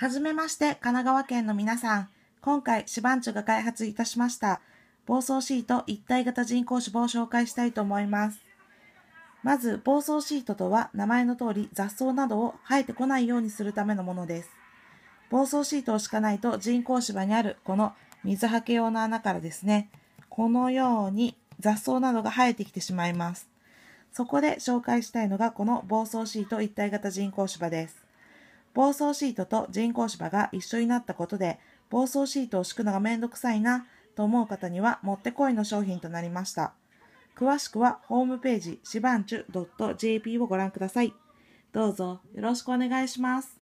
はじめまして、神奈川県の皆さん。今回、シバンチュが開発いたしました、暴走シート一体型人工脂肪を紹介したいと思います。まず、暴走シートとは、名前の通り雑草などを生えてこないようにするためのものです。暴走シートを敷かないと人工芝にあるこの水はけ用の穴からですね、このように雑草などが生えてきてしまいます。そこで紹介したいのがこの暴走シート一体型人工芝です。暴走シートと人工芝が一緒になったことで、暴走シートを敷くのがめんどくさいなと思う方にはもってこいの商品となりました。詳しくはホームページ、しばんちゅ .jp をご覧ください。どうぞよろしくお願いします。